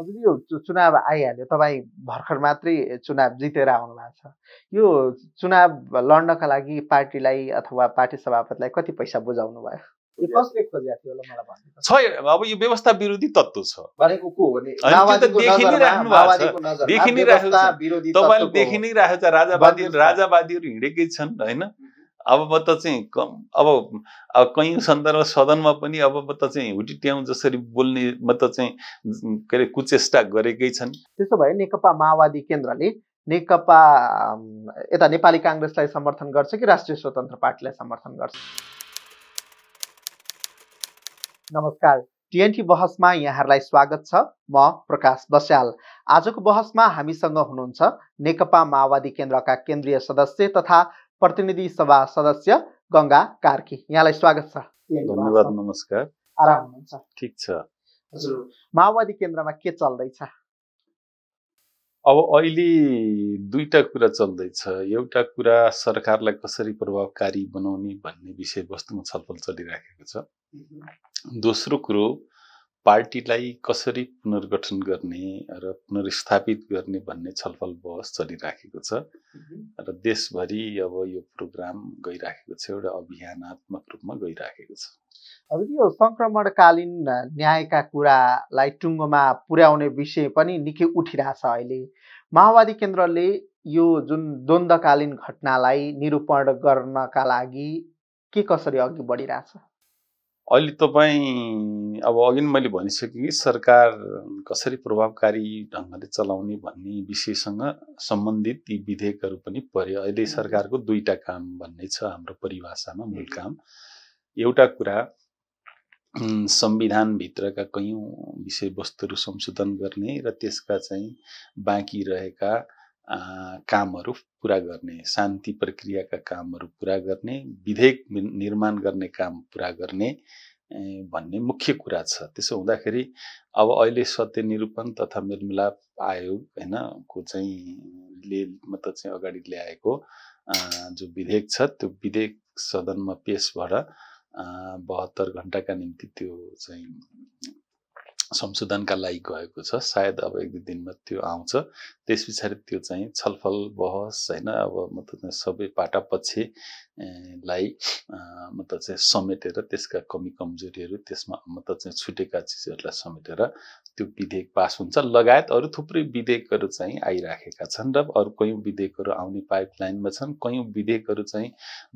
हजुर यो चुनाव आइहाल्यो तपाईँ भर्खर मात्रै चुनाव जितेर आउनु भएको छ यो चुनाव लड्नका लागि पार्टीलाई अथवा पार्टी सभापतिलाई कति पैसा बुझाउनु भयो कसले थियो अब यो व्यवस्था विरोधी तत्त्व छ भनेको तपाईँले देखि नै राखेको छ राजावादी राजावादीहरू हिँडेकै छन् होइन अब म त चाहिँ अब अब कयौँ सन्दर्भ सदनमा पनि अब म त चाहिँ हुटिट्याउँ जसरी बोल्ने म त चाहिँ के अरे कुचेष्टा गरेकै छन् त्यसो भए नेकपा माओवादी केन्द्रले नेकपा यता नेपाली काङ्ग्रेसलाई समर्थन गर्छ कि राष्ट्रिय स्वतन्त्र पार्टीलाई समर्थन गर्छ नमस्कार टिएनटी बहसमा यहाँहरूलाई स्वागत छ म प्रकाश बस्याल आजको बहसमा हामीसँग हुनुहुन्छ नेकपा माओवादी केन्द्रका केन्द्रीय सदस्य तथा प्रतिनिधि सभा सदस्य गङ्गा कार्की यहाँलाई स्वागत छ धन्यवाद नमस्कार आराम हुनुहुन्छ ठिक छ हजुर माओवादी केन्द्रमा के चल्दैछ अब अहिले दुईटा कुरा चल्दैछ एउटा कुरा सरकारलाई कसरी प्रभावकारी बनाउने भन्ने विषयवस्तुमा छलफल चलिराखेको छ दोस्रो कुरो पार्टीलाई कसरी पुनर्गठन गर्ने र पुनर्स्थापित गर्ने भन्ने छलफल बहस चलिराखेको छ र देशभरि अब यो प्रोग्राम गइराखेको छ एउटा अभियानात्मक रूपमा गइराखेको छ हजुर यो सङ्क्रमणकालीन न्यायका कुरालाई टुङ्गोमा पुर्याउने विषय पनि निकै उठिरहेछ अहिले माओवादी केन्द्रले यो जुन द्वन्द्वकालीन घटनालाई निरूपण गर्नका लागि के कसरी अघि बढिरहेछ अहिले तपाईँ अब अघि नै मैले भनिसकेँ कि सरकार कसरी प्रभावकारी ढङ्गले चलाउने भन्ने विषयसँग सम्बन्धित ती विधेयकहरू पनि पऱ्यो अहिले सरकारको दुईवटा काम भन्ने छ हाम्रो परिभाषामा मूल काम एउटा कुरा संविधानभित्रका कयौँ विषयवस्तुहरू संशोधन गर्ने र त्यसका चाहिँ बाँकी रहेका कामहरू पुरा गर्ने शान्ति प्रक्रियाका कामहरू पुरा गर्ने विधेयक निर्माण गर्ने काम पुरा गर्ने भन्ने मुख्य कुरा छ त्यसो हुँदाखेरि अब अहिले सत्य निरूपण तथा मेलमिलाप आयोग होइन को चाहिँ ले मतलब चाहिँ अगाडि ल्याएको जो विधेयक छ त्यो विधेयक सदनमा पेस भएर बहत्तर घन्टाका निम्ति त्यो चाहिँ संशोधनका लागि गएको छ सायद अब एक दुई दिनमा त्यो आउँछ त्यस पछाडि त्यो चाहिँ छलफल बहस होइन अब मतलब सबै पाटा लाई मतलब चाहिँ समेटेर त्यसका कमी कमजोरीहरू त्यसमा मतलब चाहिँ छुटेका चिजहरूलाई समेटेर त्यो विधेयक पास हुन्छ लगायत अरू थुप्रै विधेयकहरू चाहिँ आइराखेका छन् र अरू कयौँ विधेयकहरू आउने पाइपलाइनमा छन् कयौँ विधेयकहरू चाहिँ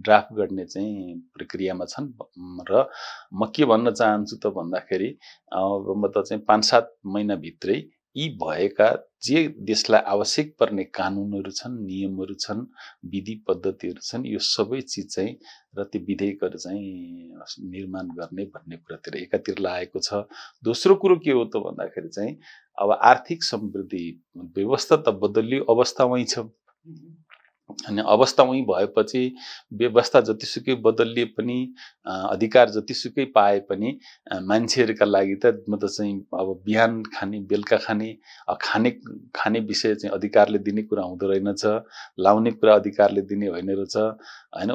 ड्राफ्ट गर्ने चाहिँ प्रक्रियामा छन् र म के भन्न चाहन्छु त भन्दाखेरि अब मतलब चाहिँ पाँच सात महिनाभित्रै यी भएका जे देशलाई आवश्यक पर्ने कानुनहरू छन् नियमहरू छन् विधि पद्धतिहरू छन् यो सबै चिज चाहिँ र त्यो विधेयकहरू चाहिँ निर्माण गर्ने भन्ने कुरातिर एकातिर लागेको छ दोस्रो कुरो के हो त भन्दाखेरि चाहिँ अब आर्थिक समृद्धि व्यवस्था त बदलियो अवस्थामै छ अनि अवस्था उहीँ भएपछि व्यवस्था जतिसुकै बदलिए पनि अधिकार जतिसुकै पाए पनि मान्छेहरूका लागि त म त चाहिँ अब बिहान खाने बेलुका खाने खाने खाने विषय चाहिँ अधिकारले दिने कुरा हुँदो रहेनछ लाउने कुरा अधिकारले दिने होइन रहेछ होइन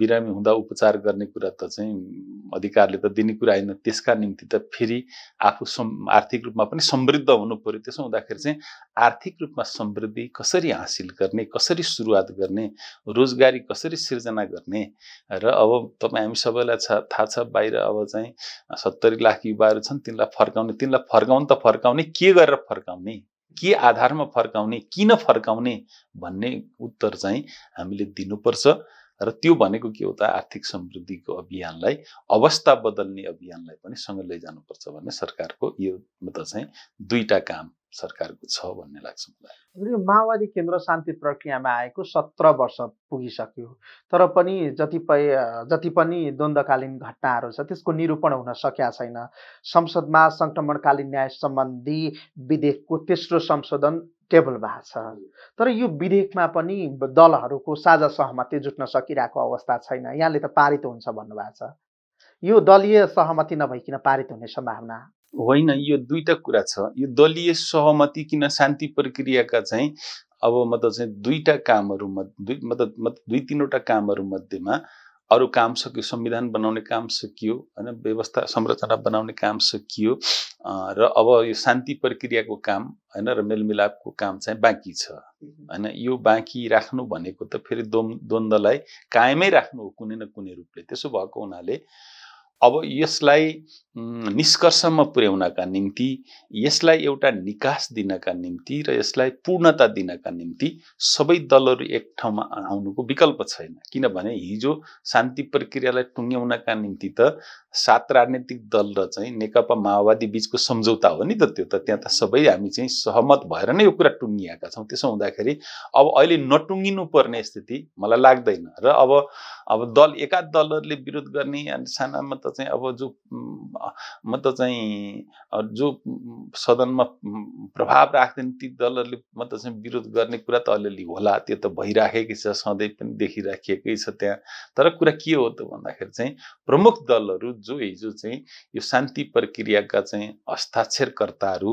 बिरामी हुँदा उपचार गर्ने कुरा त चाहिँ अधिकारले त दिने कुरा होइन त्यसका निम्ति त फेरि आफू सम् आर्थिक रूपमा पनि समृद्ध हुनु पऱ्यो त्यसो हुँदाखेरि चाहिँ आर्थिक रूपमा समृद्धि कसरी हासिल गर्ने कसरी सुरुवात गर्ने रोजगारी कसरी सिर्जना गर्ने र अब तपाईँ हामी सबैलाई छ थाहा छ बाहिर अब चाहिँ सत्तरी लाख युवाहरू छन् तिनलाई फर्काउने तिनलाई फर्काउनु त फर्काउने के गरेर फर्काउने के आधारमा फर्काउने किन फर्काउने भन्ने उत्तर चाहिँ हामीले दिनुपर्छ र त्यो भनेको के हो त आर्थिक समृद्धिको अभियानलाई अवस्था बदल्ने अभियानलाई पनि सँगै लैजानुपर्छ भन्ने सरकारको यो त चाहिँ दुईवटा काम सरकारको छ भन्ने लाग्छ मलाई यो माओवादी केन्द्र शान्ति प्रक्रियामा आएको सत्र वर्ष पुगिसक्यो तर पनि जतिपय जति पनि द्वन्द्वकालीन घटनाहरू छ त्यसको निरूपण हुन सकेका छैन संसदमा सङ्क्रमणकालीन न्याय सम्बन्धी विधेयकको तेस्रो संशोधन टेबल भएको छ तर यो विधेयकमा पनि दलहरूको साझा सहमति जुट्न सकिरहेको अवस्था छैन यहाँले त पारित हुन्छ भन्नुभएको छ यो दलीय सहमति नभइकन पारित हुने सम्भावना होइन यो दुईवटा कुरा छ यो दलीय सहमति किन शान्ति प्रक्रियाका चाहिँ अब मतलब चाहिँ दुईवटा कामहरू दुई मतलब मतलब दुई तिनवटा कामहरू मध्येमा अरू काम सकियो संविधान बनाउने काम सकियो होइन व्यवस्था संरचना बनाउने काम सकियो र अब यो शान्ति प्रक्रियाको काम होइन र मेलमिलापको काम चाहिँ बाँकी छ होइन यो बाँकी राख्नु भनेको त फेरि द्वन्द्वलाई कायमै राख्नु हो कुनै न कुनै रूपले त्यसो भएको हुनाले अब यसलाई निष्कर्षमा पुर्याउनका निम्ति यसलाई एउटा निकास दिनका निम्ति र यसलाई पूर्णता दिनका निम्ति सबै दलहरू एक ठाउँमा आउनुको विकल्प छैन किनभने हिजो शान्ति प्रक्रियालाई टुङ्ग्याउनका निम्ति त सात राजनैतिक दल र चाहिँ नेकपा माओवादी बिचको सम्झौता हो नि त त्यो त त्यहाँ त सबै हामी चाहिँ सहमत भएर नै यो कुरा टुङ्गिएका छौँ त्यसो हुँदाखेरि अब अहिले नटुङ्गिनु पर्ने स्थिति मलाई लाग्दैन र अब अब दल एका दलहरूले विरोध गर्ने अनि सानामा त चाहिँ अब जो म त चाहिँ जो सदनमा प्रभाव राख्दैन ती दलहरूले म त चाहिँ विरोध गर्ने कुरा त अलिअलि होला त्यो त भइराखेकै छ सधैँ पनि देखिराखिएकै छ त्यहाँ तर कुरा के हो त भन्दाखेरि चाहिँ प्रमुख दलहरू जो हिजो चाहिँ यो शान्ति प्रक्रियाका चाहिँ हस्ताक्षरकर्ताहरू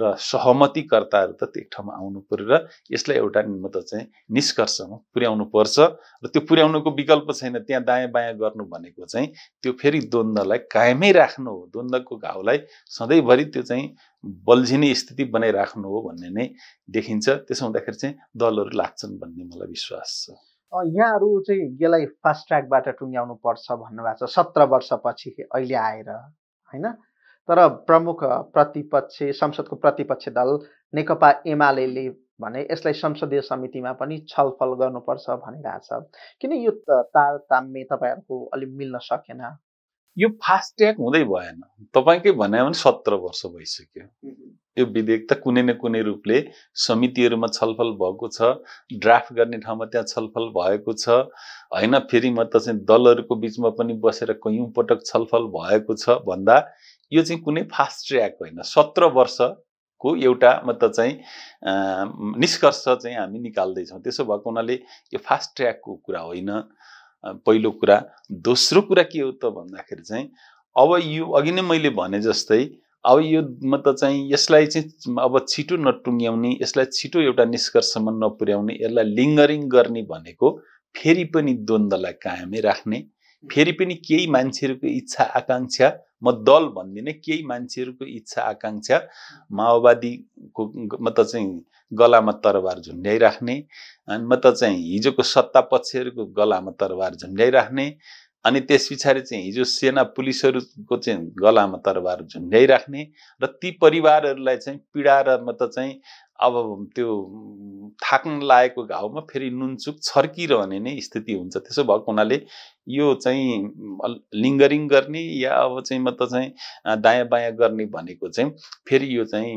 र सहमतिकर्ताहरू त त्यो ठाउँमा आउनु पऱ्यो र यसलाई एउटा म त चाहिँ निष्कर्षमा पुर्याउनु पर्छ र त्यो पुर्याउनुको विकल्प छैन त्यहाँ दायाँ बायाँ गर्नु भनेको चाहिँ त्यो फेरि द्वन्द्वलाई कायमै राख्नु हो द्वन्द्वको घाउलाई सधैँभरि त्यो चाहिँ बल्झिने स्थिति बनाइराख्नु हो भन्ने नै देखिन्छ त्यसो हुँदाखेरि चाहिँ दलहरू लाग्छन् भन्ने मलाई विश्वास छ यहाँहरू चाहिँ यसलाई फास्ट ट्र्याकबाट टुङ्ग्याउनु पर्छ भन्नुभएको छ सत्र वर्षपछि अहिले आएर होइन तर प्रमुख प्रतिपक्ष संसदको प्रतिपक्ष दल नेकपा एमाले भने यसलाई संसदीय समितिमा पनि छलफल गर्नुपर्छ भनिरहेछ किन यो तारतम्य तपाईँहरूको अलिक मिल्न सकेन यो फास्ट ट्र्याक हुँदै भएन तपाईँकै भन्यो भने सत्र वर्ष भइसक्यो यो विधेयक त कुनै न कुनै रूपले समितिहरूमा छलफल भएको छ ड्राफ्ट गर्ने ठाउँमा त्यहाँ छलफल भएको छ होइन फेरि म त चाहिँ दलहरूको बिचमा पनि बसेर कयौँ पटक छलफल भएको छ भन्दा यो चाहिँ कुनै फास्ट ट्र्याक होइन सत्र वर्षको एउटा मतलब चाहिँ निष्कर्ष चाहिँ हामी निकाल्दैछौँ त्यसो भएको हुनाले यो फास्ट ट्र्याकको कुरा होइन पहिलो कुरा दोस्रो कुरा के हो त भन्दाखेरि चाहिँ अब यो अघि नै मैले भने जस्तै अब यो म त चाहिँ यसलाई चाहिँ अब छिटो नटुङ्ग्याउने यसलाई छिटो एउटा निष्कर्षमा नपुर्याउने यसलाई लिङ्गरिङ गर्ने भनेको फेरि पनि द्वन्द्वलाई कायमै राख्ने फेरि पनि केही मान्छेहरूको इच्छा आकाङ्क्षा म दल भनिदिने केही मान्छेहरूको इच्छा आकाङ्क्षा माओवादीको म त चाहिँ गलामा तरबार झुन्ड्याइराख्ने अनि म त चाहिँ हिजोको सत्ता पक्षहरूको गलामा तरबार झुन्ड्याइराख्ने अनि त्यस पछाडि चाहिँ हिजो सेना पुलिसहरूको चाहिँ गलामा तरबार झुन्ड्याइराख्ने र ती परिवारहरूलाई चाहिँ पीडा र म त चाहिँ अब त्यो थाक्न लागेको घाउमा फेरि नुनचुक छर्किरहने नै स्थिति हुन्छ त्यसो भएको हुनाले यो चाहिँ लिङ्गरिङ गर्ने या अब चाहिँ मतलब चाहिँ दायाँ बायाँ गर्ने भनेको चाहिँ फेरि यो चाहिँ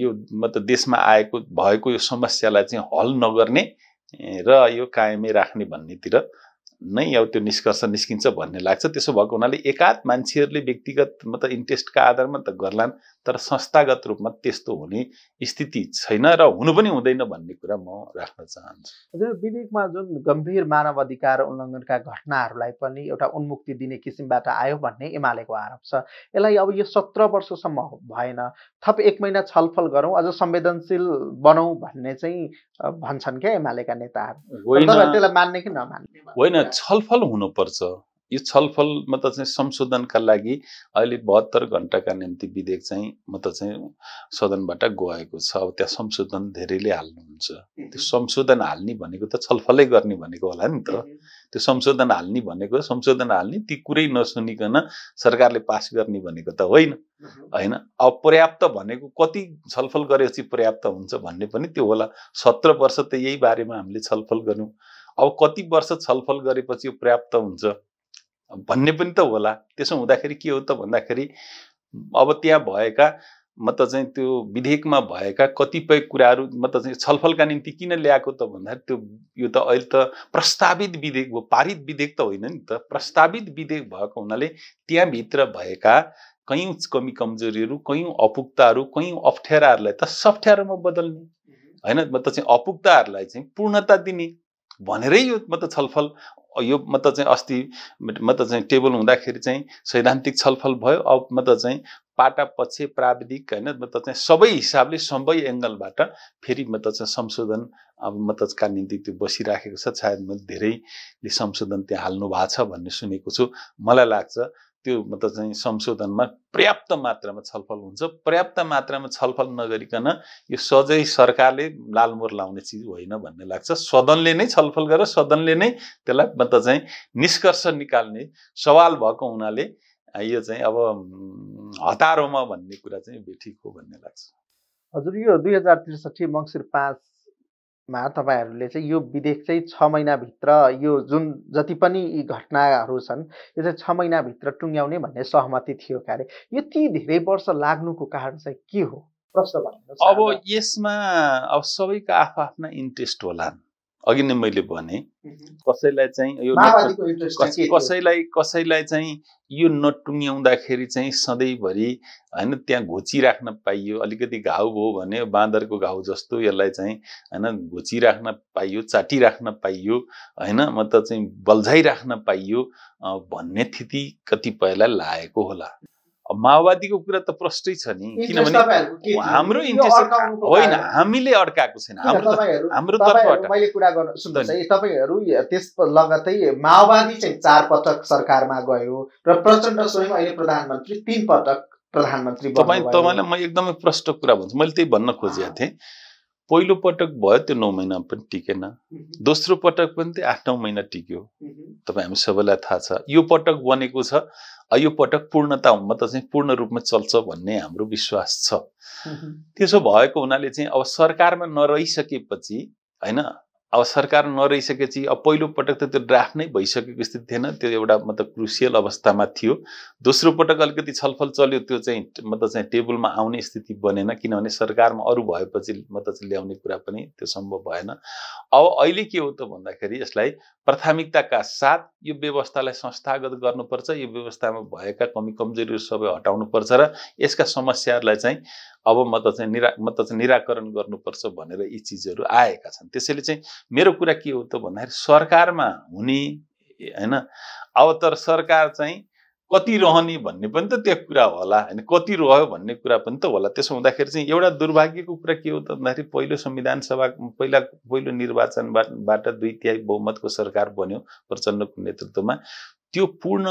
यो मतलब देशमा आएको भएको यो समस्यालाई चाहिँ हल नगर्ने र यो कायमै राख्ने भन्नेतिर नै अब त्यो निष्कर्ष निस्किन्छ भन्ने लाग्छ त्यसो भएको हुनाले एकाध मान्छेहरूले व्यक्तिगत मतलब इन्ट्रेस्टका आधारमा त गर्लान् तर संस्थागत रूपमा त्यस्तो हुने स्थिति छैन र हुनु पनि हुँदैन भन्ने कुरा म राख्न चाहन्छु विधेयकमा जुन गम्भीर मानव अधिकार उल्लङ्घनका घटनाहरूलाई पनि एउटा उन्मुक्ति दिने किसिमबाट आयो भन्ने एमालेको आरोप छ यसलाई अब यो सत्र वर्षसम्म भएन थप एक महिना छलफल गरौँ अझ संवेदनशील बनाऊ भन्ने चाहिँ भन्छन् क्या एमालेका नेताहरू त्यसलाई मान्ने कि नमान्ने होइन छलफल हुनुपर्छ यो छलफल त चाहिँ संशोधनका लागि अहिले बहत्तर घन्टाका निम्ति विधेयक चाहिँ म त चाहिँ सदनबाट गएको छ अब त्यहाँ संशोधन धेरैले हाल्नुहुन्छ त्यो संशोधन हाल्ने भनेको त छलफलै गर्ने भनेको होला नि त त्यो संशोधन हाल्ने भनेको संशोधन हाल्ने ती कुरै नसुनिकन सरकारले पास गर्ने भनेको त होइन होइन अब पर्याप्त भनेको कति छलफल गरेपछि पर्याप्त हुन्छ भन्ने पनि त्यो होला सत्र वर्ष त यही बारेमा हामीले छलफल गऱ्यौँ अब कति वर्ष छलफल गरेपछि यो पर्याप्त हुन्छ भन्ने पनि त होला त्यसो हुँदाखेरि के हो त भन्दाखेरि अब त्यहाँ भएका मतलब चाहिँ त्यो विधेयकमा भएका कतिपय कुराहरू मतलब चाहिँ छलफलका निम्ति किन ल्याएको त भन्दाखेरि त्यो यो त अहिले त प्रस्तावित विधेयक हो पारित विधेयक त होइन नि त प्रस्तावित विधेयक भएको हुनाले त्यहाँभित्र भएका कयौँ कमी कमजोरीहरू कयौँ अपुक्ताहरू कयौँ अप्ठ्याराहरूलाई त सप्ठ्यारोमा बदल्ने होइन मतलब चाहिँ अपुक्ताहरूलाई चाहिँ पूर्णता दिने भनेरै यो मतलब छलफल यो मतलब चाहिँ अस्ति मतलब चाहिँ टेबल हुँदाखेरि चाहिँ सैद्धान्तिक छलफल भयो अब मतलब चाहिँ पाटा पक्ष प्राविधिक होइन मतलब चाहिँ सबै हिसाबले सबै एङ्गलबाट फेरि मतलब चाहिँ संशोधन अब मतका निम्ति त्यो बसिराखेको छ सायद म धेरैले संशोधन त्यहाँ हाल्नु भएको छ भन्ने सुनेको छु मलाई लाग्छ त्यो मतलब चाहिँ संशोधनमा पर्याप्त मात्रामा छलफल हुन्छ पर्याप्त मात्रामा छलफल नगरिकन यो सजै सरकारले लालमोर लाउने चिज होइन भन्ने लाग्छ सदनले नै छलफल गरेर सदनले नै त्यसलाई मतलब चाहिँ निष्कर्ष निकाल्ने सवाल भएको हुनाले यो चाहिँ अब हतारोमा भन्ने कुरा चाहिँ ठिक हो भन्ने लाग्छ हजुर यो दुई हजार त्रिसठी मङ्सिर पाँच मा तपाईँहरूले चाहिँ यो विधेयक चाहिँ छ महिनाभित्र यो जुन जति पनि यी घटनाहरू छन् यो चाहिँ छ महिनाभित्र टुङ्ग्याउने भन्ने सहमति थियो कार्य यति धेरै वर्ष लाग्नुको कारण चाहिँ के हो प्रश्न भन्नु अब यसमा अब सबैका आफ्ना इन्ट्रेस्ट होला अघि नै मैले भने कसैलाई चाहिँ यो कसैलाई कसैलाई चाहिँ यो नटुङ्ग्याउँदाखेरि चाहिँ सधैँभरि होइन त्यहाँ घोचिराख्न पाइयो अलिकति घाउ भयो भने बाँदरको घाउ जस्तो यसलाई चाहिँ होइन घोचिराख्न पाइयो चाटिराख्न पाइयो होइन मतलब चाहिँ बल्झाइराख्न पाइयो भन्ने स्थिति कतिपयलाई लागेको होला माओवादीको कुरा त प्रष्टै छ नि किनभने हाम्रो इन्ट्रेस्ट होइन हामीले अड्काएको छैन हाम्रो मैले कुरा तपाईँहरू त्यस लगतै माओवादी चाहिँ चार पटक सरकारमा गयो र प्रचण्ड स्वयं अहिले प्रधानमन्त्री तिन पटक प्रधानमन्त्री तपाईँ तपाईँलाई म एकदमै प्रष्ट कुरा भन्छु मैले त्यही भन्न खोजेको थिएँ पहिलो पटक भयो त्यो नौ महिना पनि टिकेन दोस्रो पटक पनि त्यो आठ नौ महिना टिक्यो तपाईँ हामी सबैलाई थाहा छ यो पटक बनेको छ यो पटक पूर्णतामा त चाहिँ पूर्ण रूपमा चल्छ भन्ने हाम्रो विश्वास छ त्यसो भएको हुनाले चाहिँ अब सरकारमा नरहिसकेपछि होइन अब सरकार नरहिसकेपछि अब पहिलो पटक त त्यो ड्राफ्ट नै भइसकेको स्थिति थिएन त्यो एउटा मतलब क्रुसियल अवस्थामा थियो दोस्रो पटक अलिकति छलफल चल्यो त्यो चाहिँ मतलब चाहिँ टेबलमा आउने स्थिति बनेन किनभने सरकारमा अरू भएपछि मतलब चाहिँ ल्याउने कुरा पनि त्यो सम्भव भएन अब अहिले के हो त भन्दाखेरि यसलाई प्राथमिकताका साथ यो व्यवस्थालाई संस्थागत गर्नुपर्छ यो व्यवस्थामा भएका कमी कमजोरीहरू सबै हटाउनुपर्छ र यसका समस्याहरूलाई चाहिँ अब म त चाहिँ निरा म त चाहिँ निराकरण गर्नुपर्छ भनेर यी चिजहरू आएका छन् त्यसैले चाहिँ मेरो कुरा के हो त भन्दाखेरि सरकारमा हुने होइन अब तर सरकार चाहिँ कति रहने भन्ने पनि त त्यो कुरा होला होइन कति रह्यो भन्ने कुरा पनि त होला त्यसो हुँदाखेरि चाहिँ एउटा दुर्भाग्यको कुरा के हो त भन्दाखेरि पहिलो संविधान सभा पहिला पहिलो निर्वाचनबाट दुई तिहाई बहुमतको सरकार बन्यो प्रचण्डको नेतृत्वमा त्यो पूर्ण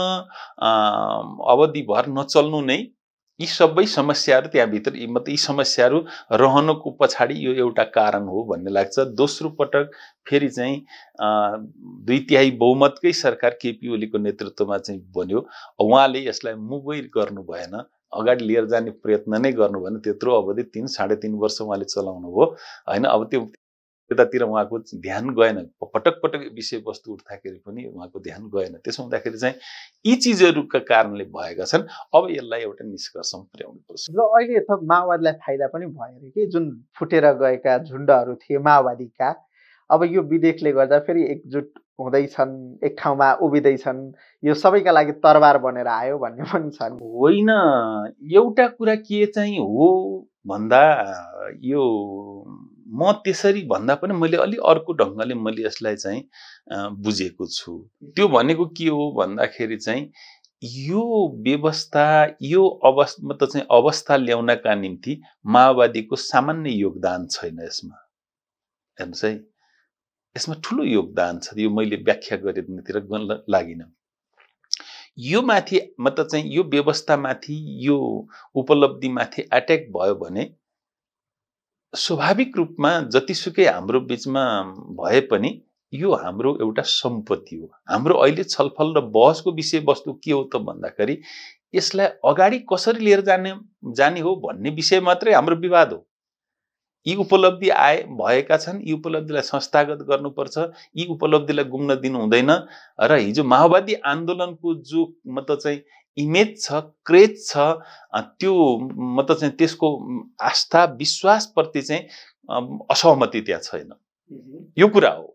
अवधिभर नचल्नु नै यी सबै समस्याहरू त्यहाँभित्र यी मतलब यी समस्याहरू रहनको पछाडि यो एउटा कारण हो भन्ने लाग्छ दोस्रो पटक फेरि चाहिँ दुई तिहाई बहुमतकै सरकार केपी ओलीको नेतृत्वमा चाहिँ बन्यो उहाँले यसलाई मुगै गर्नु भएन अगाडि लिएर जाने प्रयत्न नै गर्नु भएन त्यत्रो अवधि तिन साढे तिन वर्ष उहाँले चलाउनु भयो होइन अब त्यो त्यतातिर उहाँको ध्यान गएन पटक पटक विषयवस्तु उठ्दाखेरि पनि उहाँको ध्यान गएन त्यसो हुँदाखेरि चाहिँ यी चिजहरूका कारणले भएका छन् अब यसलाई एउटा निष्कर्षमा पर्छ र अहिले त माओवादीलाई फाइदा पनि भएन कि जुन फुटेर गएका झुन्डहरू थिए माओवादीका अब यो विधेयकले गर्दा फेरि एकजुट हुँदैछन् एक ठाउँमा उभिँदैछन् यो सबैका लागि तरवार बनेर आयो भन्ने पनि छन् होइन एउटा कुरा के चाहिँ हो भन्दा यो म त्यसरी भन्दा पनि मैले अलिक अर्को ढङ्गले मैले यसलाई चाहिँ बुझेको छु त्यो भनेको के हो भन्दाखेरि चाहिँ यो व्यवस्था यो अवस्थ मतलब चाहिँ अवस्था ल्याउनका निम्ति माओवादीको सामान्य योगदान छैन यसमा हेर्नुहोस् है यसमा ठुलो योगदान छ यो मैले व्याख्या गरेर लागिन यो माथि मतलब चाहिँ यो व्यवस्थामाथि यो उपलब्धिमाथि एट्याक भयो भने स्वाभाविक रूपमा जतिसुकै हाम्रो बिचमा भए पनि यो हाम्रो एउटा सम्पत्ति हो हाम्रो अहिले छलफल र बहसको विषयवस्तु के हो त भन्दाखेरि यसलाई अगाडि कसरी लिएर जाने जाने हो भन्ने विषय मात्रै हाम्रो विवाद हो यी उपलब्धि आए भएका छन् यी उपलब्धिलाई संस्थागत गर्नुपर्छ यी उपलब्धिलाई गुम्न दिनु हुँदैन र हिजो माओवादी आन्दोलनको जो मतलब चाहिँ इमेज छ क्रेज छ त्यो मतलब चाहिँ त्यसको आस्था विश्वासप्रति चाहिँ असहमति त्यहाँ छैन यो कुरा हो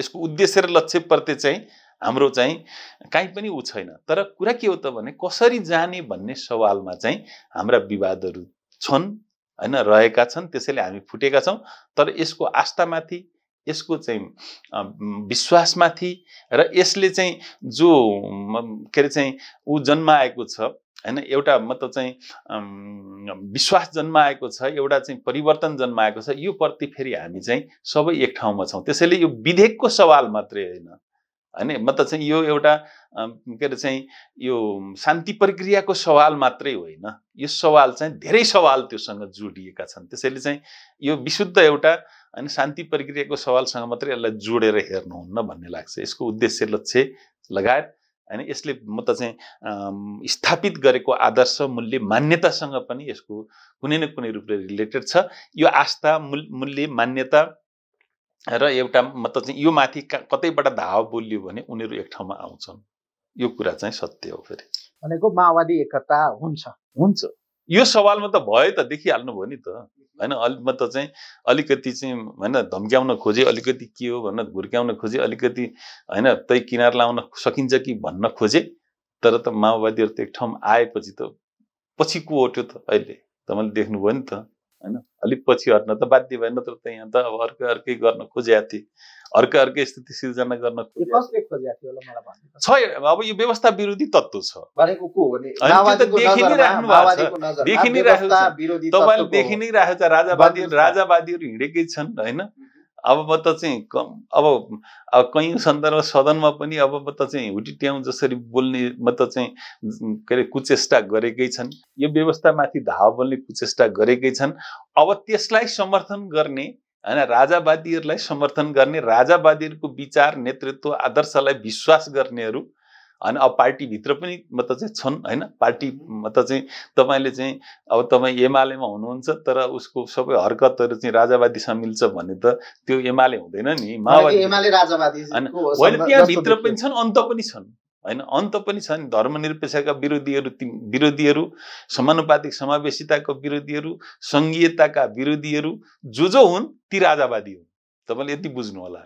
यसको उद्देश्य र लक्ष्यप्रति चाहिँ हाम्रो चाहिँ काहीँ पनि ऊ छैन तर कुरा के हो त भने कसरी जाने भन्ने सवालमा चाहिँ हाम्रा विवादहरू छन् होइन रहेका छन् त्यसैले हामी फुटेका छौँ तर यसको आस्थामाथि यसको चाहिँ विश्वासमाथि र यसले चाहिँ जो के अरे चाहिँ ऊ जन्माएको छ होइन एउटा मतलब चाहिँ विश्वास जन्माएको छ एउटा चाहिँ परिवर्तन जन्माएको छ यो प्रति फेरि हामी चाहिँ सबै एक ठाउँमा छौँ त्यसैले यो विधेयकको सवाल मात्रै होइन होइन मतलब चाहिँ यो एउटा के अरे चाहिँ यो शान्ति प्रक्रियाको सवाल मात्रै होइन यो सवाल चाहिँ धेरै सवाल त्योसँग जोडिएका छन् त्यसैले चाहिँ यो विशुद्ध एउटा अनि शान्ति प्रक्रियाको सवालसँग मात्रै यसलाई जोडेर हेर्नुहुन्न भन्ने लाग्छ यसको उद्देश्य लक्ष्य लगायत होइन यसले म त चाहिँ स्थापित गरेको आदर्श मूल्य मान्यतासँग पनि यसको कुनै न कुनै रूपले रिलेटेड छ यो आस्था मूल मूल्य मान्यता र एउटा मतलब चाहिँ यो माथि कतैबाट धाव बोलियो भने उनीहरू एक ठाउँमा आउँछन् यो कुरा चाहिँ सत्य हो फेरि भनेको माओवादी एकता हुन्छ हुन्छ यो सवालमा त भयो त भयो नि त होइन अलि म त चाहिँ अलिकति चाहिँ होइन धम्क्याउन खोजेँ अलिकति के हो भनेर घुर्क्याउन खोजेँ अलिकति होइन त्यही किनार लाउन सकिन्छ कि भन्न खोजेँ तर त माओवादीहरू त एक ठाउँमा आएपछि त पछि को ओट्यो त अहिले तपाईँले देख्नुभयो नि त होइन अलिक पछि हट्न त बाध्य भएन तर त यहाँ त अब अर्कै अर्कै गर्न खोजेका थिए अर्कै अर्कै स्थिति सिर्जना गर्न छ अब यो व्यवस्था विरोधी तत्त्व छ तपाईँले देखि नै राखेको छ राजावादी राजावादीहरू हिँडेकै छन् होइन अब म त चाहिँ अब अब कयौँ सन्दर्भ सदनमा पनि अब म त चाहिँ हुटिट्याउँ जसरी बोल्ने म त चाहिँ के अरे कुचेष्टा गरेकै छन् यो व्यवस्थामाथि धाव बोल्ने कुचेष्टा गरेकै छन् अब त्यसलाई समर्थन गर्ने होइन राजावादीहरूलाई समर्थन गर्ने राजावादीहरूको विचार नेतृत्व आदर्शलाई विश्वास गर्नेहरू होइन अब पार्टीभित्र पनि मतलब चाहिँ छन् होइन पार्टी मतलब चाहिँ तपाईँले चाहिँ अब तपाईँ एमालेमा हुनुहुन्छ तर उसको सबै हरकतहरू चाहिँ राजावादीसँग मिल्छ भने त त्यो एमाले हुँदैन नि माओवादी होइन होइन त्यहाँभित्र पनि छन् अन्त पनि छन् होइन अन्त पनि छन् धर्मनिरपेक्षका विरोधीहरू विरोधीहरू समानुपातिक समावेशिताको विरोधीहरू सङ्घीयताका विरोधीहरू जो जो हुन् ती राजावादी हुन् तपाईँले यति बुझ्नु होला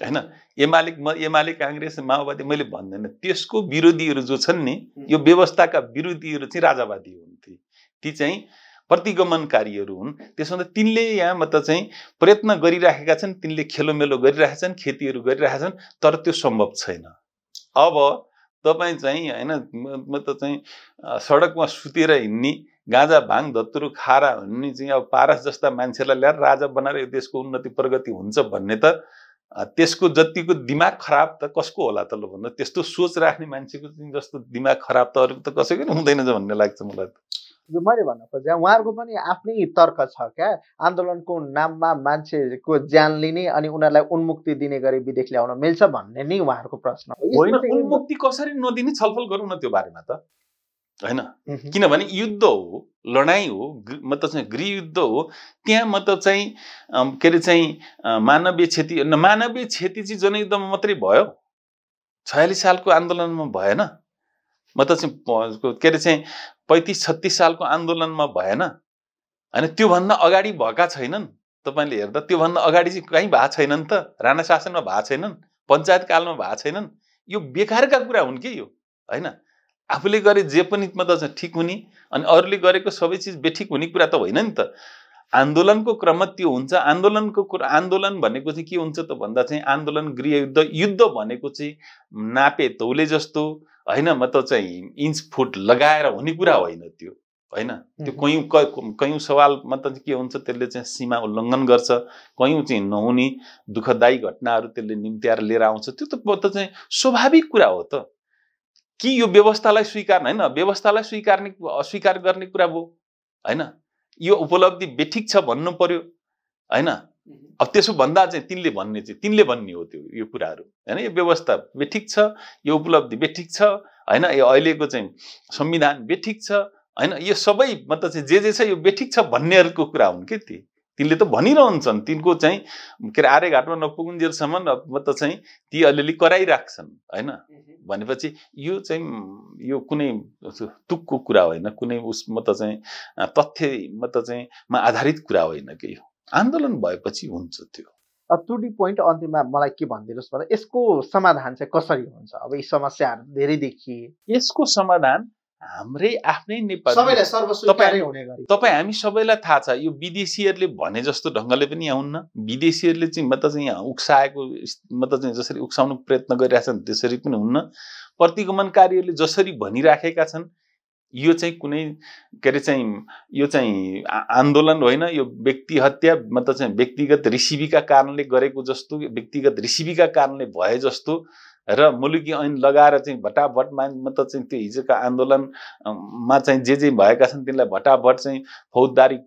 होइन एमाले एमाले काङ्ग्रेस माओवादी मैले भन्दैन त्यसको विरोधीहरू जो छन् नि यो व्यवस्थाका विरोधीहरू चाहिँ राजावादी हुन् ती चाहिँ प्रतिगमनकारीहरू हुन् त्यसमा तिनले यहाँ मतलब चाहिँ प्रयत्न गरिराखेका छन् तिनले खेलोमेलो गरिरहेका छन् खेतीहरू गरिरहेका छन् तर त्यो सम्भव छैन अब तपाईँ चाहिँ होइन म त चाहिँ सडकमा सुतेर हिँड्ने गाँजा भाङ धत्रु खारा हुन्ने चाहिँ अब पारस जस्ता मान्छेलाई ल्याएर राजा बनाएर यो देशको उन्नति प्रगति हुन्छ भन्ने त त्यसको जतिको दिमाग खराब त कसको होला त ल भन्नु त्यस्तो सोच राख्ने मान्छेको जस्तो दिमाग खराब त अरू त कसैको नि हुँदैन भन्ने लाग्छ मलाई त जो मैले भन्न खोजेँ उहाँहरूको पनि आफ्नै तर्क छ क्या आन्दोलनको नाममा मान्छेको ज्यान लिने अनि उनीहरूलाई उन्मुक्ति दिने गरी विदेश ल्याउन मिल्छ भन्ने नै उहाँहरूको प्रश्न होइन उन्मुक्ति कसरी नदिने छलफल गरौँ न त्यो बारेमा त होइन किनभने युद्ध हो लडाइँ हो मतलब चाहिँ गृहयुद्ध हो त्यहाँ मतलब चाहिँ के अरे चाहिँ मानवीय क्षति मानवीय क्षति चाहिँ जनयुद्धमा मात्रै भयो छयालिस सालको आन्दोलनमा भएन मतलब चाहिँ के अरे चाहिँ पैँतिस छत्तिस सालको आन्दोलनमा भएन होइन त्योभन्दा अगाडि भएका छैनन् तपाईँले हेर्दा त्योभन्दा अगाडि चाहिँ कहीँ भएको छैनन् त राणा शासनमा भएको छैनन् पञ्चायत कालमा भएको छैनन् यो बेकारका कुरा हुन् कि यो होइन आफूले गरे जे पनि त ठिक हुने अनि अरूले गरेको सबै चिज बेठिक हुने कुरा त होइन नि त आन्दोलनको क्रममा त्यो हुन्छ आन्दोलनको कुरा आन्दोलन भनेको चाहिँ के हुन्छ त भन्दा चाहिँ आन्दोलन गृहयुद्ध युद्ध भनेको चाहिँ नापे तौले जस्तो होइन मतलब चाहिँ इन्च फुट लगाएर हुने कुरा होइन त्यो होइन त्यो कयौँ कयौँ सवाल मतलब के हुन्छ त्यसले चाहिँ सीमा उल्लङ्घन गर्छ कयौँ चाहिँ नहुने दुःखदायी घटनाहरू त्यसले निम्त्याएर लिएर आउँछ त्यो त चाहिँ स्वाभाविक कुरा हो त कि यो व्यवस्थालाई स्वीकार होइन व्यवस्थालाई स्वीकार्ने अस्वीकार गर्ने कुरा भयो होइन यो उपलब्धि बेठिक छ भन्नु पर्यो होइन अब त्यसो भन्दा चाहिँ तिनले भन्ने चाहिँ तिनले भन्ने हो त्यो यो कुराहरू होइन यो व्यवस्था बेठिक छ यो उपलब्धि बेठिक छ होइन यो अहिलेको चाहिँ संविधान बेठिक छ होइन यो सबै मतलब चाहिँ जे जे छ यो बेठिक छ भन्नेहरूको कुरा हुन् कि ती तिनले त भनिरहन्छन् तिनको चाहिँ के अरे आर्यघाटमा नपुगुन्जेलसम्म त चाहिँ ती अलिअलि कराइराख्छन् होइन भनेपछि यो चाहिँ यो कुनै तुकको कुरा होइन कुनै उसमा त चाहिँ तथ्यमा त चाहिँ मा आधारित कुरा होइन कि यो आन्दोलन भएपछि हुन्छ त्यो टुडी पोइन्ट अन्त्यमा मलाई के भनिदिनुहोस् भने यसको समाधान चाहिँ कसरी हुन्छ अब यी समस्याहरू धेरै देखिए यसको समाधान हाम्रै आफ्नै नेपाली तपाईँ हामी सबैलाई थाहा छ यो विदेशीहरूले भने जस्तो ढङ्गले पनि आउन्न विदेशीहरूले चाहिँ मतलब चाहिँ यहाँ उक्साएको मतलब चाहिँ जसरी उक्साउनु प्रयत्न छन् त्यसरी पनि हुन्न प्रतिगमनकारीहरूले जसरी भनिराखेका छन् यो चाहिँ कुनै के अरे चाहिँ यो चाहिँ आन्दोलन होइन यो व्यक्ति हत्या मतलब चाहिँ व्यक्तिगत रिसिभीका कारणले गरेको जस्तो व्यक्तिगत रिसिभीका कारणले भए जस्तो र मुलुकी ऐन लगाएर चाहिँ भटाभट मान्छेमा चाहिँ त्यो हिजोका आन्दोलनमा चाहिँ जे जे भएका छन् तिनलाई भटाभट चाहिँ फौजदारी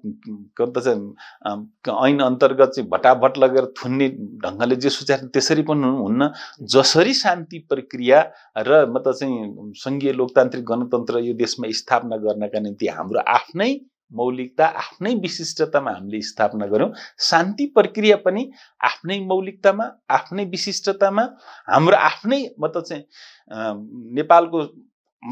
चाहिँ ऐन अन्तर्गत चाहिँ भटाभट लगेर थुन्ने ढङ्गले जे सोचेको त्यसरी पनि हुन्न जसरी शान्ति प्रक्रिया र मतलब चाहिँ सङ्घीय लोकतान्त्रिक गणतन्त्र यो देशमा स्थापना गर्नका निम्ति हाम्रो आफ्नै मौलिकता आफ्नै विशिष्टतामा हामीले स्थापना गऱ्यौँ शान्ति प्रक्रिया पनि आफ्नै मौलिकतामा आफ्नै विशिष्टतामा हाम्रो आफ्नै मतलब चाहिँ नेपालको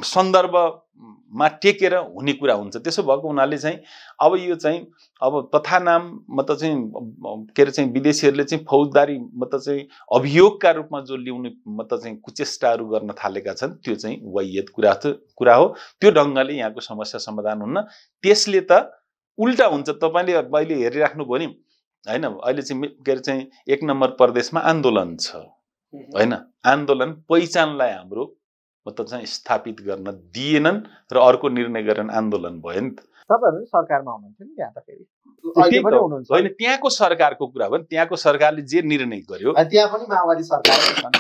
सन्दर्भमा टेकेर हुने कुरा हुन्छ त्यसो भएको हुनाले चाहिँ अब यो चाहिँ अब तथा नाम मतलब चाहिँ के अरे चाहिँ विदेशीहरूले चाहिँ फौजदारी मतलब चाहिँ अभियोगका रूपमा जो ल्याउने मतलब चाहिँ कुचेष्टाहरू गर्न थालेका छन् त्यो चाहिँ वैयत कुरा कुरा हो त्यो ढङ्गले यहाँको समस्या समाधान हुन्न त्यसले त उल्टा हुन्छ तपाईँले अहिले हेरिराख्नुभयो नि होइन अहिले चाहिँ के अरे चाहिँ एक नम्बर प्रदेशमा आन्दोलन छ होइन आन्दोलन पहिचानलाई हाम्रो मतलब चाहिँ स्थापित गर्न दिएनन् र अर्को निर्णय गरेन आन्दोलन भयो नि त तपाईँहरू सरकारमा हुनुहुन्थ्यो नि त्यहाँ त फेरि होइन त्यहाँको सरकारको कुरा भयो नि त्यहाँको सरकारले जे निर्णय गर्यो त्यहाँ पनि माओवादी सरकार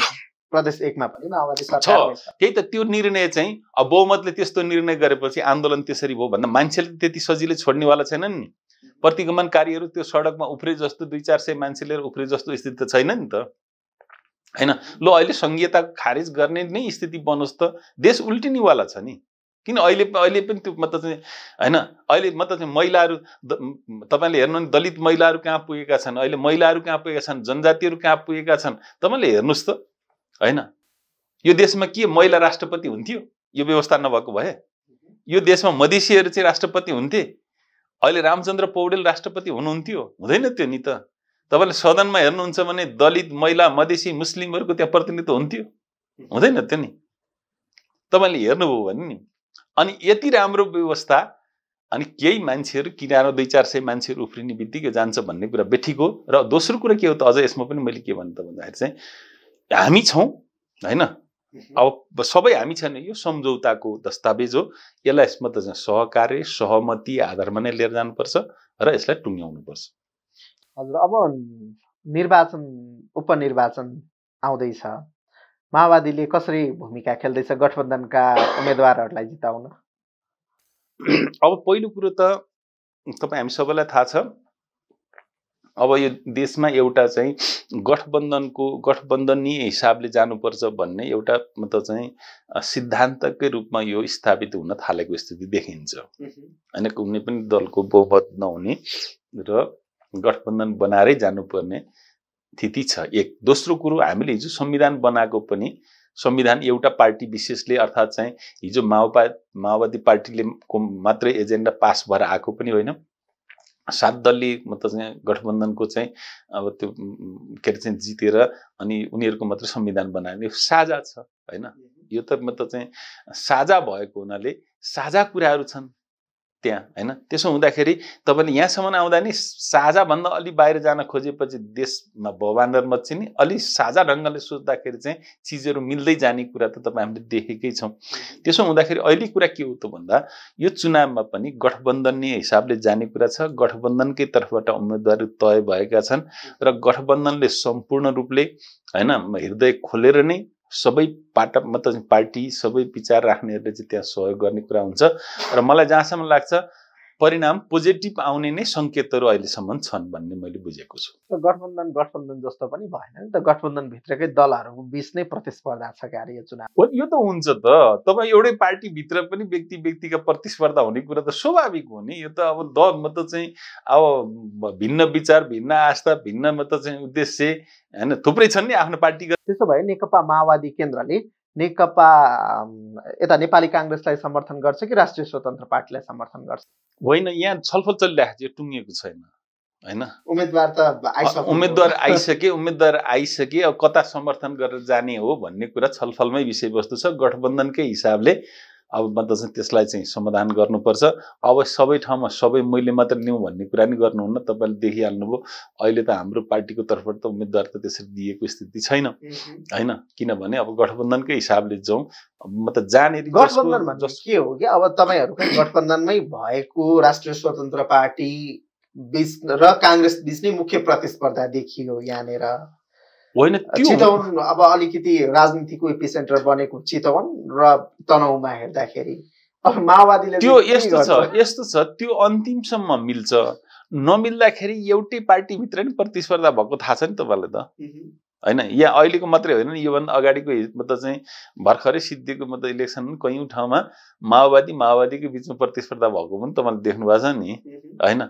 प्रदेश एकमा पनि माओवादी सरकार छ त्यही त त्यो निर्णय चाहिँ अब बहुमतले त्यस्तो निर्णय गरेपछि आन्दोलन त्यसरी भयो भन्दा मान्छेले त्यति सजिलै छोड्नेवाला छैनन् नि प्रतिगमनकारीहरू त्यो सडकमा उफ्रे जस्तो दुई चार सय मान्छे लिएर उफ्रे जस्तो स्थिति त छैन नि त होइन ल अहिले सङ्घीयता खारेज गर्ने नै स्थिति बनोस् त देश उल्टिनेवाला छ नि किन अहिले अहिले पनि त्यो मतलब चाहिँ होइन अहिले मतलब चाहिँ महिलाहरू तपाईँले हेर्नु नि दलित महिलाहरू कहाँ पुगेका छन् अहिले महिलाहरू कहाँ पुगेका छन् जनजातिहरू कहाँ पुगेका छन् तपाईँले हेर्नुहोस् त होइन यो देशमा के महिला राष्ट्रपति हुन्थ्यो यो व्यवस्था नभएको भए यो देशमा मधेसीहरू चाहिँ राष्ट्रपति हुन्थे अहिले रामचन्द्र पौडेल राष्ट्रपति हुनुहुन्थ्यो हुँदैन त्यो नि त तपाईँले सदनमा हेर्नुहुन्छ भने दलित महिला मधेसी मुस्लिमहरूको त्यहाँ प्रतिनिधित्व हुन्थ्यो हुँदैन त्यो नि तपाईँले हेर्नुभयो भने नि अनि यति राम्रो व्यवस्था अनि केही मान्छेहरू किनारो दुई चार सय मान्छेहरू उफ्रिने बित्तिकै जान्छ भन्ने कुरा बेठीको र दोस्रो कुरा के हो त अझ यसमा पनि मैले के भने त भन्दाखेरि चाहिँ हामी छौँ होइन अब सबै हामी छैन यो सम्झौताको दस्तावेज हो यसलाई यसमा त सहकार्य सहमति आधारमा नै लिएर जानुपर्छ र यसलाई टुङ्ग्याउनुपर्छ हजुर अब निर्वाचन उपनिर्वाचन आउँदैछ माओवादीले कसरी भूमिका खेल्दैछ गठबन्धनका उम्मेदवारहरूलाई जिताउन अब पहिलो कुरो त तपाईँ हामी सबैलाई थाहा छ अब यो देशमा एउटा चाहिँ गठबन्धनको गठबन्धनीय हिसाबले जानुपर्छ भन्ने एउटा मतलब चाहिँ सिद्धान्तकै रूपमा यो स्थापित हुन थालेको स्थिति देखिन्छ होइन कुनै पनि दलको बहुमत नहुने र गठबन्धन बनाएरै जानुपर्ने स्थिति छ एक दोस्रो कुरो हामीले हिजो संविधान बनाएको पनि संविधान एउटा पार्टी विशेषले अर्थात् चाहिँ हिजो माओवा माओवादी पार्टीले को मात्रै एजेन्डा पास भएर आएको पनि होइन सात दलले मतलब चाहिँ गठबन्धनको चाहिँ अब त्यो के अरे चाहिँ जितेर अनि उनीहरूको मात्रै संविधान बनायो साझा छ होइन यो त मतलब चाहिँ साझा भएको हुनाले साझा कुराहरू छन् त्यहाँ होइन त्यसो हुँदाखेरि तपाईँले यहाँसम्म आउँदा नि साझाभन्दा अलि बाहिर जान खोजेपछि देशमा भवान्डर मचिने अलि साझा ढङ्गले सोच्दाखेरि चाहिँ चिजहरू मिल्दै जाने कुरा त तपाईँ हामीले देखेकै छौँ त्यसो हुँदाखेरि अहिले कुरा के हो त भन्दा यो चुनावमा पनि गठबन्धनीय हिसाबले जाने कुरा छ गठबन्धनकै तर्फबाट उम्मेदवार तय भएका छन् र गठबन्धनले सम्पूर्ण रूपले होइन हृदय खोलेर नै सबै पाटा मतलब पार्टी सबै विचार राख्नेहरूले चाहिँ त्यहाँ सहयोग गर्ने कुरा हुन्छ र मलाई जहाँसम्म लाग्छ परिणाम पोजिटिभ आउने नै सङ्केतहरू अहिलेसम्म छन् भन्ने मैले बुझेको छु गठबन्धन गठबन्धन जस्तो पनि भएन नि त गठबन्धनभित्रकै दलहरूको बिच नै प्रतिस्पर्धा छ कार्य यो चुनाव हो यो त हुन्छ त तपाईँ एउटै पार्टीभित्र पनि व्यक्ति व्यक्तिका प्रतिस्पर्धा हुने कुरा त स्वाभाविक हो नि यो त अब दल मतलब चाहिँ अब भिन्न विचार भिन्न आस्था भिन्न मतलब चाहिँ उद्देश्य होइन थुप्रै छन् नि आफ्नो पार्टीका त्यसो भए नेकपा माओवादी केन्द्रले नेकपा यता नेपाली काङ्ग्रेसलाई समर्थन गर्छ कि राष्ट्रिय स्वतन्त्र पार्टीलाई समर्थन गर्छ होइन यहाँ छलफल चलिरहेको यो टुङ्गिएको छैन होइन उम्मेदवार त उम्मेद्वार आइसके उम्मेद्वार आइसके अब कता समर्थन गरेर जाने हो भन्ने कुरा छलफलमै विषयवस्तु छ गठबन्धनकै हिसाबले अब मतलब त्यसलाई चाहिँ समाधान गर्नुपर्छ अब सबै ठाउँमा सबै मैले मात्र लिउँ भन्ने कुरा नि गर्नुहुन्न तपाईँले देखिहाल्नुभयो अहिले त हाम्रो पार्टीको तर्फबाट त उम्मेदवार त त्यसरी दिएको स्थिति छैन होइन किनभने अब गठबन्धनकै हिसाबले जाउँ मतलब जाने गठबन्धन के हो कि अब तपाईँहरूको गठबन्धनमै भएको राष्ट्रिय स्वतन्त्र पार्टी बिच र काङ्ग्रेस बिच नै मुख्य प्रतिस्पर्धा देखियो यहाँनिर होइन चितवन अब अलिकति राजनीतिको एपिसेन्टर बनेको चितवन र तनहुमा हेर्दाखेरि माओवादीले त्यो यस्तो छ यस्तो छ त्यो अन्तिमसम्म मिल्छ नमिल्दाखेरि एउटै पार्टीभित्र नि प्रतिस्पर्धा भएको थाहा छ नि तपाईँलाई त होइन यहाँ अहिलेको मात्रै होइन नि योभन्दा अगाडिको हिजो त चाहिँ भर्खरै सिद्धिएको मतलब इलेक्सन कयौँ ठाउँमा माओवादी माओवादीको बिचमा प्रतिस्पर्धा भएको पनि तपाईँले देख्नु भएको छ नि होइन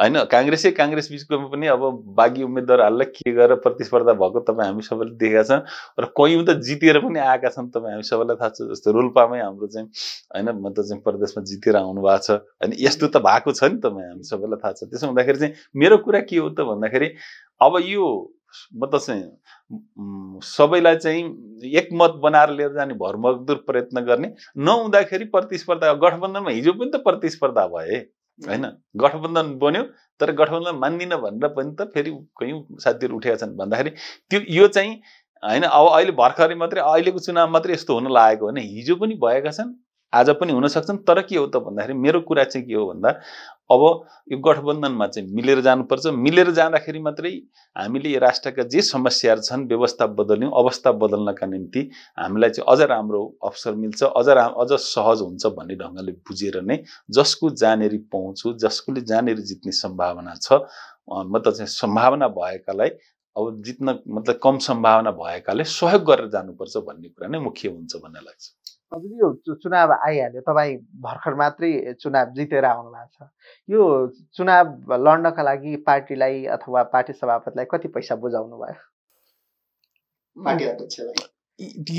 होइन काङ्ग्रेसै काङ्ग्रेस बिचको पनि अब बाघी उम्मेद्वारहरूलाई के गरेर प्रतिस्पर्धा भएको तपाईँ हामी सबैले देखेका छौँ र कयौँ त जितेर पनि आएका छन् तपाईँ हामी सबैलाई थाहा छ जस्तो रोल्पामै हाम्रो चाहिँ होइन मतलब चाहिँ प्रदेशमा जितेर भएको छ होइन यस्तो त भएको छ नि तपाईँ हामी सबैलाई थाहा छ त्यसो हुँदाखेरि चाहिँ मेरो कुरा के हो त भन्दाखेरि अब यो मतलब चाहिँ सबैलाई चाहिँ एकमत बनाएर लिएर जाने भरमकदुर प्रयत्न गर्ने नहुँदाखेरि प्रतिस्पर्धा गठबन्धनमा हिजो पनि त प्रतिस्पर्धा भए होइन गठबन्धन बन्यो तर गठबन्धन मान्दिनँ भनेर पनि त फेरि कहीँ साथीहरू उठेका छन् भन्दाखेरि त्यो यो चाहिँ होइन अब अहिले भर्खरै मात्रै अहिलेको चुनाव मात्रै यस्तो हुन लागेको होइन हिजो पनि भएका छन् आज पनि हुन सक्छन् तर के हो त भन्दाखेरि मेरो कुरा चाहिँ के हो भन्दा अब यो गठबन्धनमा चाहिँ मिलेर जानुपर्छ मिलेर जाँदाखेरि मात्रै हामीले यो राष्ट्रका जे समस्याहरू छन् व्यवस्था बदल्यौँ अवस्था बदल्नका निम्ति हामीलाई चाहिँ अझ राम्रो अवसर मिल्छ अझ रा अझ सहज हुन्छ भन्ने ढङ्गले बुझेर नै जसको जानेरी पाउँछु जसकोले जानेर जित्ने सम्भावना छ मतलब चाहिँ सम्भावना भएकालाई अब जित्न मतलब कम सम्भावना भएकाले सहयोग गरेर जानुपर्छ भन्ने कुरा नै मुख्य हुन्छ भन्ने लाग्छ हजुर यो चुनाव आइहाल्यो तपाईँ भर्खर मात्रै चुनाव जितेर आउनु भएको छ यो चुनाव लड्नका लागि पार्टीलाई अथवा पार्टी सभापतिलाई कति पैसा बुझाउनु भयो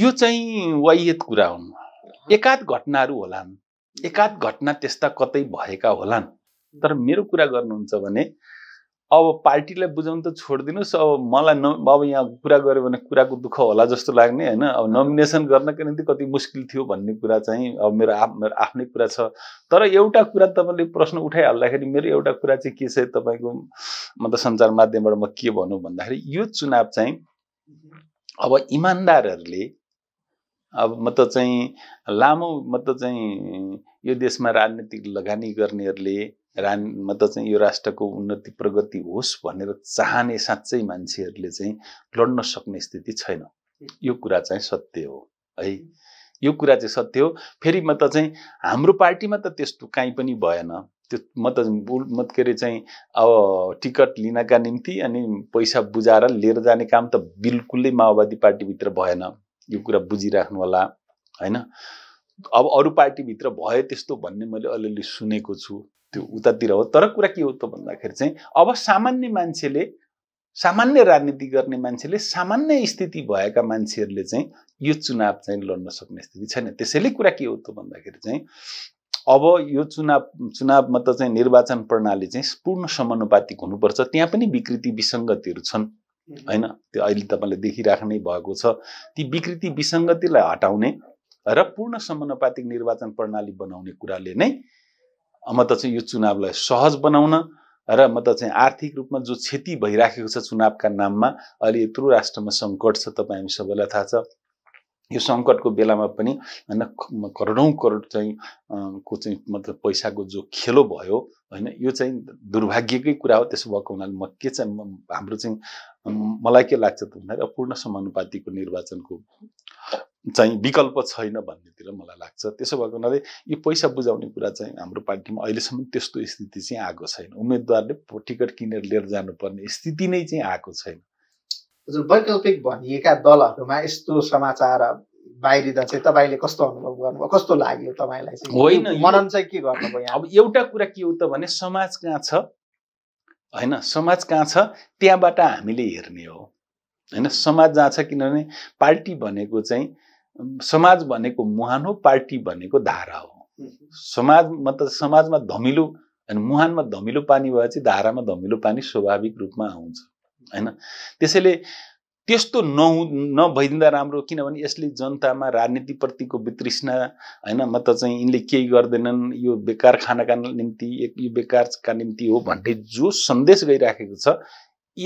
यो चाहिँ वाइयत कुरा हुन् एकाध घटनाहरू होलान् एकाध घटना त्यस्ता कतै भएका होलान् तर मेरो कुरा गर्नुहुन्छ भने अब पार्टीलाई बुझाउनु त छोडिदिनुहोस् अब मलाई न अब यहाँ कुरा गऱ्यो भने कुराको दुःख होला जस्तो लाग्ने होइन अब नोमिनेसन गर्नका निम्ति कति मुस्किल थियो भन्ने कुरा चाहिँ अब मेरो आ मेरो आफ्नै कुरा छ तर एउटा कुरा तपाईँले प्रश्न उठाइहाल्दाखेरि मेरो एउटा कुरा चाहिँ के छ तपाईँको मतलब सञ्चार माध्यमबाट म के भनौँ भन्दाखेरि यो चुनाव चाहिँ अब इमान्दारहरूले अब म त चाहिँ लामो म त चाहिँ यो देशमा राजनीतिक लगानी गर्नेहरूले राम मतलब चाहिँ यो राष्ट्रको उन्नति प्रगति होस् भनेर चाहने साँच्चै मान्छेहरूले चाहिँ लड्न सक्ने स्थिति छैन यो कुरा चाहिँ सत्य हो है यो कुरा चाहिँ सत्य हो फेरि त चाहिँ हाम्रो पार्टीमा त त्यस्तो काहीँ पनि भएन त्यो त मत के अरे चाहिँ अब टिकट लिनका निम्ति अनि पैसा बुझाएर लिएर जाने काम त बिल्कुलै माओवादी पार्टीभित्र भएन यो कुरा बुझिराख्नु होला होइन अब अरू पार्टीभित्र भयो त्यस्तो भन्ने मैले अलिअलि सुनेको छु त्यो उतातिर हो तर कुरा के हो त भन्दाखेरि चाहिँ अब सामान्य मान्छेले सामान्य राजनीति गर्ने मान्छेले सामान्य स्थिति भएका मान्छेहरूले चाहिँ यो चुनाव चाहिँ लड्न सक्ने स्थिति छैन त्यसैले कुरा के हो त भन्दाखेरि चाहिँ अब यो चुनाव चुनावमा त चाहिँ निर्वाचन प्रणाली चाहिँ पूर्ण समानुपातिक हुनुपर्छ त्यहाँ पनि विकृति विसङ्गतिहरू छन् होइन त्यो अहिले तपाईँले देखिराख्नै भएको छ ती विकृति विसङ्गतिलाई हटाउने र पूर्ण समानुपातिक निर्वाचन प्रणाली बनाउने कुराले नै म त चाहिँ यो चुनावलाई सहज बनाउन र म त चाहिँ आर्थिक रूपमा जो क्षति भइराखेको छ चुनावका नाममा अहिले यत्रो राष्ट्रमा सङ्कट छ तपाईँ हामी सबैलाई थाहा छ यो सङ्कटको बेलामा पनि होइन करोडौँ करोड चाहिँ को चाहिँ मतलब पैसाको जो खेलो भयो होइन यो चाहिँ दुर्भाग्यकै कुरा हो त्यसो भएको हुनाले म के चाहिँ हाम्रो चाहिँ मलाई के लाग्छ त भन्दाखेरि अपूर्ण समानुपातिको निर्वाचनको चाहिँ विकल्प छैन भन्नेतिर मलाई लाग्छ त्यसो भएको हुनाले यो पैसा बुझाउने कुरा चाहिँ हाम्रो पार्टीमा अहिलेसम्म त्यस्तो स्थिति चाहिँ आएको छैन उम्मेदवारले टिकट किनेर लिएर जानुपर्ने स्थिति नै चाहिँ आएको छैन हजुर वैकल्पिक भनिएका दलहरूमा यस्तो समाचार बाहिरिँदा चाहिँ तपाईँले कस्तो अनुभव गर्नुभयो कस्तो लाग्यो तपाईँलाई चाहिँ होइन मनन चाहिँ के गर्नुभयो अब एउटा कुरा के हो त भने समाज कहाँ छ होइन समाज कहाँ छ त्यहाँबाट हामीले हेर्ने हो होइन समाज जहाँ छ किनभने पार्टी भनेको चाहिँ समाज भनेको मुहान हो पार्टी भनेको धारा हो समाज मतलब समाजमा धमिलो होइन मुहानमा धमिलो पानी भएपछि धारामा धमिलो पानी स्वाभाविक रूपमा आउँछ होइन त्यसैले त्यस्तो नहु नभइदिँदा राम्रो किनभने यसले जनतामा राजनीतिप्रतिको वितृष्णा होइन म त चाहिँ यिनले केही गर्दैनन् यो बेकार खानाका निम्ति यो बेकारका निम्ति हो भन्ने जो सन्देश गइराखेको छ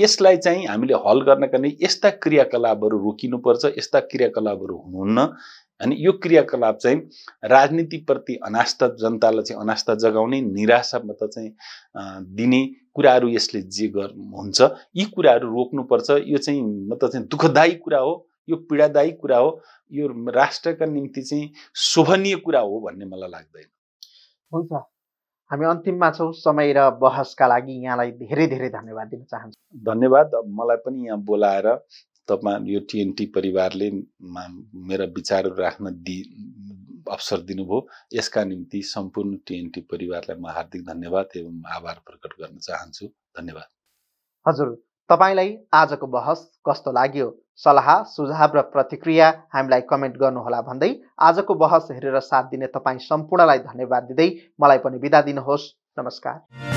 यसलाई चाहिँ हामीले हल गर्नका लागि यस्ता क्रियाकलापहरू रोकिनुपर्छ यस्ता क्रियाकलापहरू हुनुहुन्न अनि यो क्रियाकलाप चाहिँ राजनीतिप्रति अनास्था जनतालाई चाहिँ अनास्था जगाउने निराशा निराशाबाट चाहिँ दिने कुराहरू यसले जे गर् हुन्छ यी कुराहरू रोक्नुपर्छ यो चाहिँ मतलब चाहिँ दुःखदायी कुरा हो यो पीडादायी कुरा हो यो राष्ट्रका निम्ति चाहिँ शोभनीय कुरा हो भन्ने मलाई लाग्दैन हुन्छ हामी अन्तिममा छौँ समय र बहसका लागि यहाँलाई धेरै धेरै धन्यवाद दिन चाहन्छु धन्यवाद मलाई पनि यहाँ बोलाएर तपाईँ यो टिएनटी परिवारले मेरा विचारहरू राख्न दि अवसर दिनुभयो यसका निम्ति सम्पूर्ण टिएनटी परिवारलाई म हार्दिक धन्यवाद एवं आभार प्रकट गर्न चाहन्छु धन्यवाद हजुर तपाईँलाई आजको बहस कस्तो लाग्यो सल्लाह सुझाव र प्रतिक्रिया हामीलाई कमेन्ट गर्नुहोला भन्दै आजको बहस हेरेर साथ दिने तपाईँ सम्पूर्णलाई धन्यवाद दिँदै मलाई पनि बिदा दिनुहोस् नमस्कार